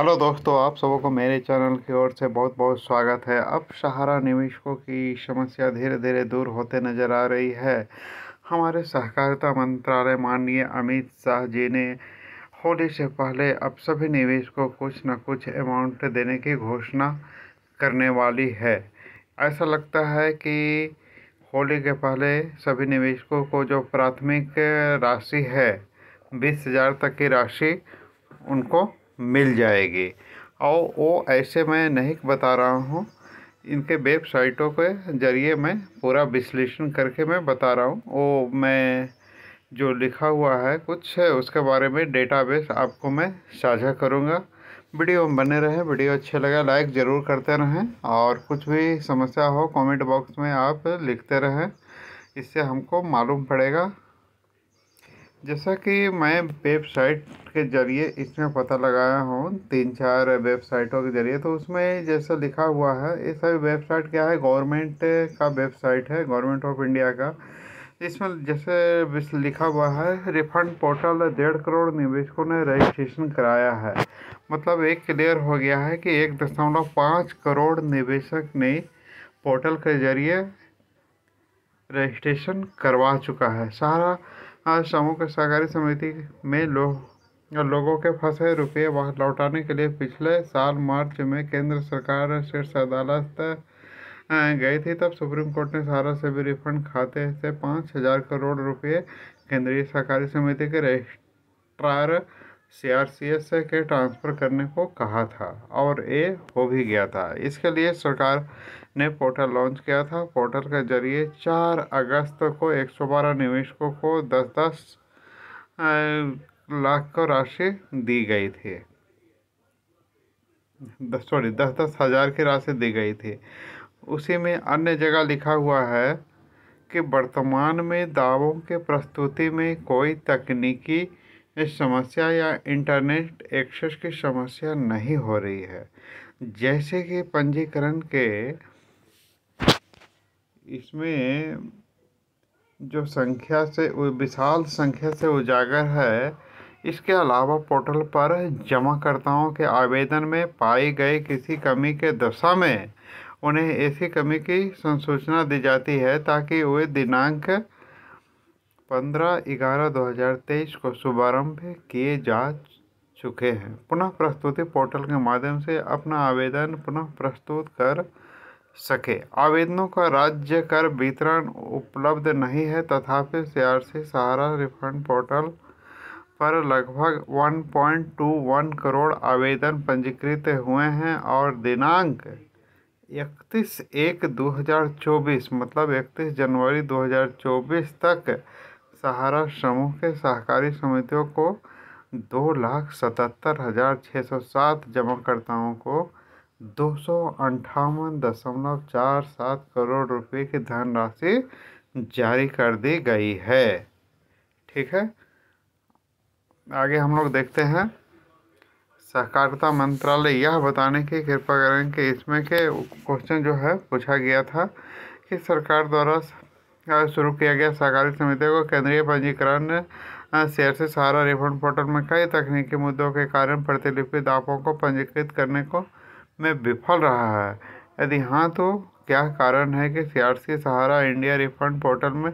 hello दोस्तों आप को मेरे चैनल की ओर से बहुत बहुत स्वागत है अब सहारा निवेशकों की समस्या धीरे धीरे दूर होते नज़र आ रही है हमारे सहकारिता मंत्रालय माननीय अमित शाह जी ने होली से पहले अब सभी निवेशकों को कुछ ना कुछ अमाउंट देने की घोषणा करने वाली है ऐसा लगता है कि होली के पहले सभी निवेशकों को जो प्राथमिक राशि है बीस हज़ार तक की राशि उनको मिल जाएगी और वो ऐसे मैं नहीं बता रहा हूँ इनके वेबसाइटों के ज़रिए मैं पूरा विश्लेषण करके मैं बता रहा हूँ वो मैं जो लिखा हुआ है कुछ है उसके बारे में डेटाबेस आपको मैं साझा करूँगा वीडियो में बने रहें वीडियो अच्छे लगा लाइक ज़रूर करते रहें और कुछ भी समस्या हो कमेंट बॉक्स में आप लिखते रहें इससे हमको मालूम पड़ेगा जैसा कि मैं वेबसाइट के ज़रिए इसमें पता लगाया हूँ तीन चार वेबसाइटों के ज़रिए तो उसमें जैसा लिखा हुआ है ये सभी वेबसाइट क्या है गवर्नमेंट का वेबसाइट है गवर्नमेंट ऑफ इंडिया का इसमें जैसे लिखा हुआ है रिफंड पोर्टल डेढ़ करोड़ निवेशकों ने रजिस्ट्रेशन कराया है मतलब एक क्लियर हो गया है कि एक दशमलव पाँच करोड़ निवेशक ने पोर्टल के ज़रिए रजिस्ट्रेशन करवा चुका है सारा आज शामों के सहकारी समिति में लो, लोगों के फंसे रुपये लौटाने के लिए पिछले साल मार्च में केंद्र सरकार शीर्ष अदालत गई थी तब सुप्रीम कोर्ट ने सारा से भी रिफंड खाते से पाँच हजार करोड़ रुपये केंद्रीय सहकारी समिति के रजिस्ट्रार सीआरसीएस के ट्रांसफ़र करने को कहा था और ये हो भी गया था इसके लिए सरकार ने पोर्टल लॉन्च किया था पोर्टल के जरिए 4 अगस्त को 112 निवेशकों को 10-10 लाख को राशि दी गई थी सॉरी दस दस हज़ार की राशि दी गई थी उसी में अन्य जगह लिखा हुआ है कि वर्तमान में दावों के प्रस्तुति में कोई तकनीकी समस्या या इंटरनेट एक्सेस की समस्या नहीं हो रही है जैसे कि पंजीकरण के इसमें जो संख्या से विशाल संख्या से उजागर है इसके अलावा पोर्टल पर जमाकर्ताओं के आवेदन में पाई गई किसी कमी के दशा में उन्हें ऐसी कमी की संसूचना दी जाती है ताकि वे दिनांक पंद्रह ग्यारह दो हज़ार तेईस को शुभारंभ किए जा चुके हैं पुनः प्रस्तुति पोर्टल के माध्यम से अपना आवेदन पुनः प्रस्तुत कर सके आवेदनों का राज्य कर वितरण उपलब्ध नहीं है तथापि सीआरसी सहारा रिफंड पोर्टल पर लगभग 1.21 करोड़ आवेदन पंजीकृत हुए हैं और दिनांक 31 एक 2024 मतलब 31 जनवरी 2024 तक सहारा समूह के सहकारी समितियों को दो लाख सतहत्तर हज़ार छः सौ सात जमाकर्ताओं को दो सौ अंठावन दशमलव चार सात करोड़ रुपए की धनराशि जारी कर दी गई है ठीक है आगे हम लोग देखते हैं सहकारिता मंत्रालय यह बताने की कृपा करें कि इसमें के क्वेश्चन जो है पूछा गया था कि सरकार द्वारा शुरू किया गया सहकारी समिति को केंद्रीय पंजीकरण शेयर से सहारा रिफंड पोर्टल में कई तकनीकी मुद्दों के कारण प्रतिलिपि दापों को पंजीकृत करने को में विफल रहा है यदि हाँ तो क्या कारण है कि CRC Sahara India refund portal में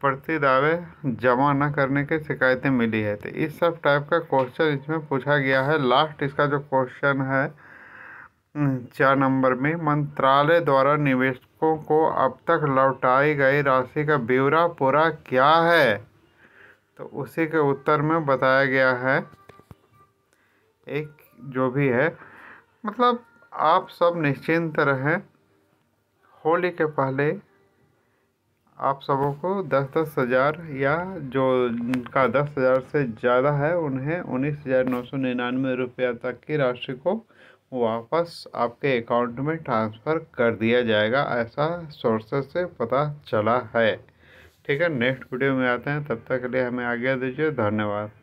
प्रति दावे जमा न करने की शिकायतें मिली है तो इस सब टाइप का क्वेश्चन इसमें पूछा गया है लास्ट इसका जो क्वेश्चन है चार नंबर में मंत्रालय द्वारा निवेशकों को अब तक लौटाई गई राशि का ब्यौरा पूरा क्या है तो उसी के उत्तर में बताया गया है एक जो भी है मतलब आप सब निश्चिंत रहें होली के पहले आप सबों को दस दस हज़ार या जो का दस हज़ार से ज़्यादा है उन्हें उन्नीस हज़ार नौ सौ निन्यानवे रुपया तक की राशि को वापस आपके अकाउंट में ट्रांसफ़र कर दिया जाएगा ऐसा सोर्सेस से पता चला है ठीक है नेक्स्ट वीडियो में आते हैं तब तक के लिए हमें आज्ञा दीजिए धन्यवाद